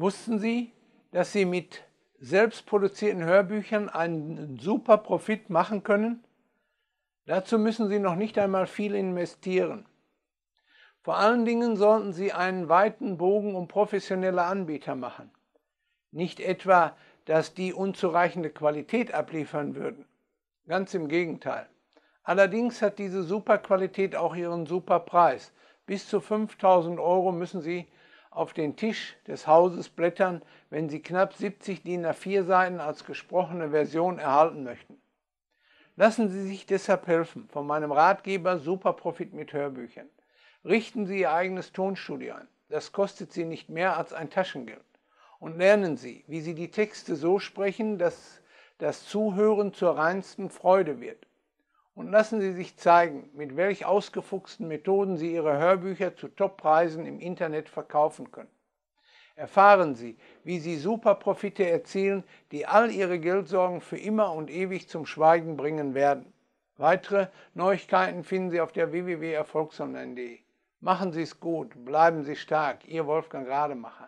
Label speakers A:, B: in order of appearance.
A: Wussten Sie, dass Sie mit selbstproduzierten Hörbüchern einen super Profit machen können? Dazu müssen Sie noch nicht einmal viel investieren. Vor allen Dingen sollten Sie einen weiten Bogen um professionelle Anbieter machen. Nicht etwa, dass die unzureichende Qualität abliefern würden. Ganz im Gegenteil. Allerdings hat diese Superqualität auch ihren Superpreis. Bis zu 5000 Euro müssen Sie auf den Tisch des Hauses blättern, wenn Sie knapp 70 DIN A4 Seiten als gesprochene Version erhalten möchten. Lassen Sie sich deshalb helfen von meinem Ratgeber Superprofit mit Hörbüchern. Richten Sie Ihr eigenes Tonstudio ein. Das kostet Sie nicht mehr als ein Taschengeld. Und lernen Sie, wie Sie die Texte so sprechen, dass das Zuhören zur reinsten Freude wird und lassen Sie sich zeigen, mit welch ausgefuchsten Methoden Sie Ihre Hörbücher zu Toppreisen im Internet verkaufen können. Erfahren Sie, wie Sie Superprofite erzielen, die all Ihre Geldsorgen für immer und ewig zum Schweigen bringen werden. Weitere Neuigkeiten finden Sie auf der www.erfolgsonline.de. Machen Sie es gut, bleiben Sie stark, Ihr Wolfgang Rademacher.